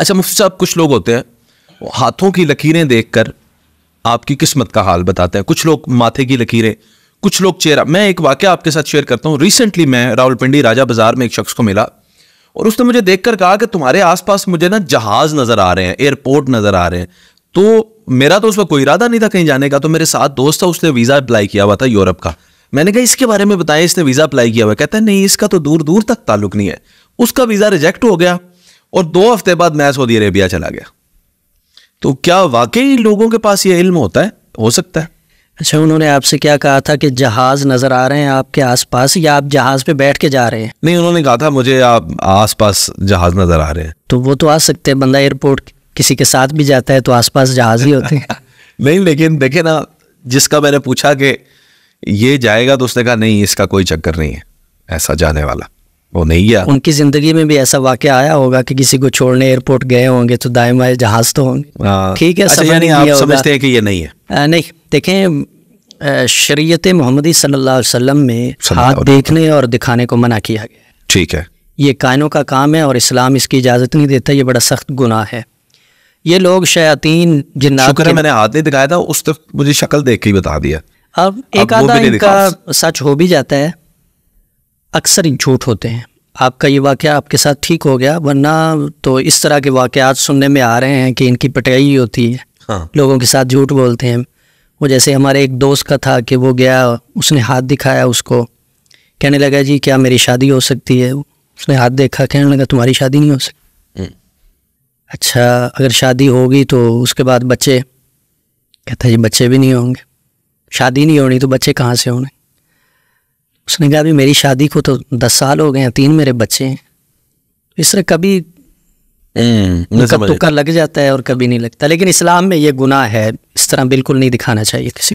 अच्छा मुफ्ती साहब कुछ लोग होते हैं हाथों की लकीरें देखकर आपकी किस्मत का हाल बताते हैं कुछ लोग माथे की लकीरें कुछ लोग चेहरा मैं एक वाक्य आपके साथ शेयर करता हूँ रिसेंटली मैं रावलपिंडी राजा बाजार में एक शख्स को मिला और उसने मुझे देखकर कहा कि तुम्हारे आसपास मुझे ना जहाज नजर आ रहे हैं एयरपोर्ट नजर आ रहे हैं तो मेरा तो उस पर कोई इरादा नहीं था कहीं जाने का तो मेरे साथ दोस्त था उसने वीज़ा अप्लाई किया हुआ था यूरोप का मैंने कहा इसके बारे में बताया इसने वीज़ा अप्लाई किया हुआ कहता है नहीं इसका तो दूर दूर तक ताल्लुक नहीं है उसका वीज़ा रिजेक्ट हो गया और दो हफ्ते बाद मैं सऊदी अरेबिया चला गया तो क्या वाकई लोगों के पास ये इल्म होता है हो सकता है अच्छा उन्होंने आपसे क्या कहा था कि जहाज नजर आ रहे हैं आपके आसपास या आप जहाज पे बैठ के जा रहे हैं नहीं उन्होंने कहा था मुझे आप आसपास जहाज नजर आ रहे हैं तो वो तो आ सकते हैं बंदा एयरपोर्ट किसी के साथ भी जाता है तो आसपास जहाज ही होते हैं नहीं लेकिन देखे ना जिसका मैंने पूछा कि ये जाएगा तो उसने कहा नहीं इसका कोई चक्कर नहीं है ऐसा जाने वाला वो नहीं गया उनकी जिंदगी में भी ऐसा वाक्य आया होगा कि किसी को छोड़ने एयरपोर्ट गए होंगे तो दाएं बाएं जहाज तो होंगे हाँ। ठीक है अच्छा यानी आप समझते हैं कि ये नहीं है आ, नहीं देखें शरीयत मोहम्मदी सल्लल्लाहु अलैहि वसल्लम में हाथ देखने और दिखाने को मना किया गया ठीक है ये कायनों का काम है और इस्लाम इसकी इजाज़त नहीं देता ये बड़ा सख्त गुनाह है ये लोग शयातीन जिन्नात शुक्र मैंने हाथ नहीं दिखाया था उस तक मुझे शक्ल देख के बता दिया अब एक आधा इनका सच हो भी जाता है अक्सर झूठ होते हैं आपका ये वाक़ आपके साथ ठीक हो गया वरना तो इस तरह के वाक़ात सुनने में आ रहे हैं कि इनकी ही होती है हाँ। लोगों के साथ झूठ बोलते हैं वो जैसे हमारे एक दोस्त का था कि वो गया उसने हाथ दिखाया उसको कहने लगा जी क्या मेरी शादी हो सकती है उसने हाथ देखा कहने लगा तुम्हारी शादी नहीं हो सकती हम्म। अच्छा अगर शादी होगी तो उसके बाद बच्चे कहता जी बच्चे भी नहीं होंगे शादी नहीं होनी तो बच्चे कहाँ से होने उसने कहा अभी मेरी शादी को तो दस साल हो गए हैं तीन मेरे बच्चे हैं इस तरह कभी हम्म, तुक्का लग जाता है और कभी नहीं लगता लेकिन इस्लाम में ये गुनाह है इस तरह बिल्कुल नहीं दिखाना चाहिए किसी